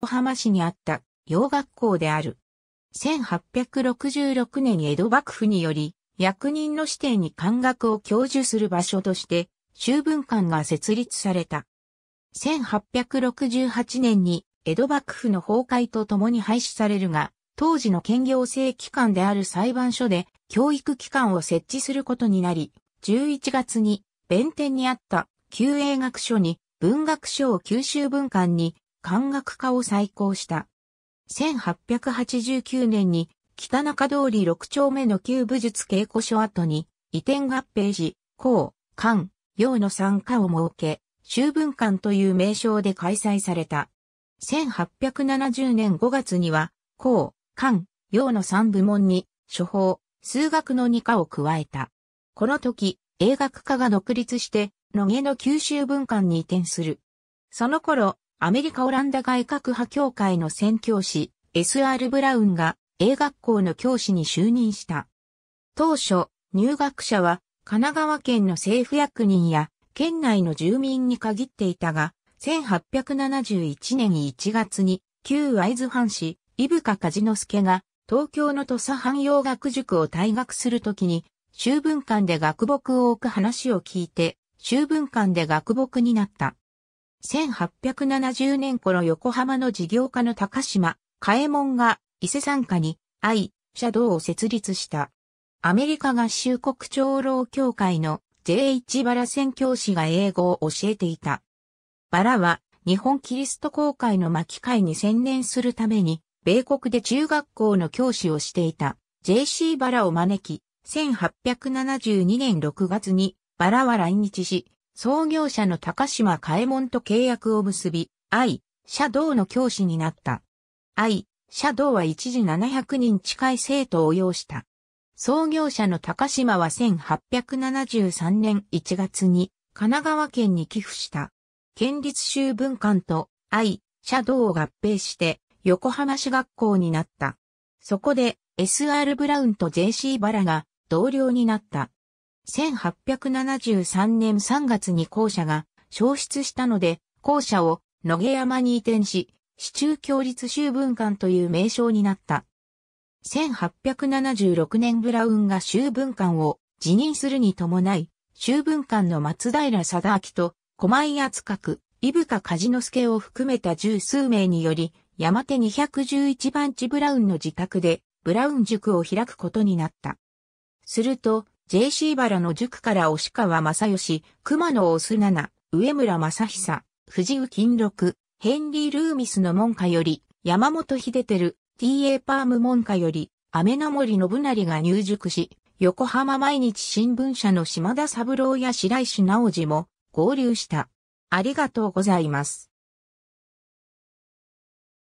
横浜市にあった洋学校である。1866年江戸幕府により、役人の指定に漢学を教授する場所として、修文館が設立された。1868年に江戸幕府の崩壊とともに廃止されるが、当時の兼行政機関である裁判所で教育機関を設置することになり、11月に弁天にあった旧英学所に文学賞を九州文館に漢学科を再興した。1889年に北中通り6丁目の旧武術稽古所跡に移転合併時、公、漢、洋の参加を設け、修文館という名称で開催された。1870年5月には、公、漢、洋の3部門に、処方、数学の2科を加えた。この時、英学科が独立して、野毛の九州文館に移転する。その頃、アメリカ・オランダ外郭派協会の宣教師、S.R. ブラウンが、英学校の教師に就任した。当初、入学者は、神奈川県の政府役人や、県内の住民に限っていたが、1871年1月に、旧会津藩士、伊深梶之助が、東京の土佐汎用学塾を退学するときに、修文館で学木を置く話を聞いて、修文館で学木になった。1870年頃横浜の事業家の高島、嘉右衛門が伊勢参加に愛、ド道を設立した。アメリカ合衆国長老協会の J.H. バラ宣教師が英語を教えていた。バラは日本キリスト公会の巻会に専念するために、米国で中学校の教師をしていた J.C. バラを招き、1872年6月にバラは来日し、創業者の高島嘉右衛門と契約を結び、愛、社道の教師になった。愛、社道は一時700人近い生徒を要した。創業者の高島は1873年1月に神奈川県に寄付した。県立州文館と愛、社道を合併して横浜市学校になった。そこで SR ブラウンと JC バラが同僚になった。1873年3月に校舎が消失したので、校舎を野毛山に移転し、市中共立州文館という名称になった。1876年ブラウンが州文館を辞任するに伴い、州文館の松平貞明と狛井厚角、伊深梶之助を含めた十数名により、山手211番地ブラウンの自宅で、ブラウン塾を開くことになった。すると、JC バラの塾から押川正義、熊野オス七、上村正久、藤生金六、ヘンリー・ルーミスの門下より、山本秀照、T.A. パーム門下より、雨の森信成が入塾し、横浜毎日新聞社の島田三郎や白石直治も合流した。ありがとうございます。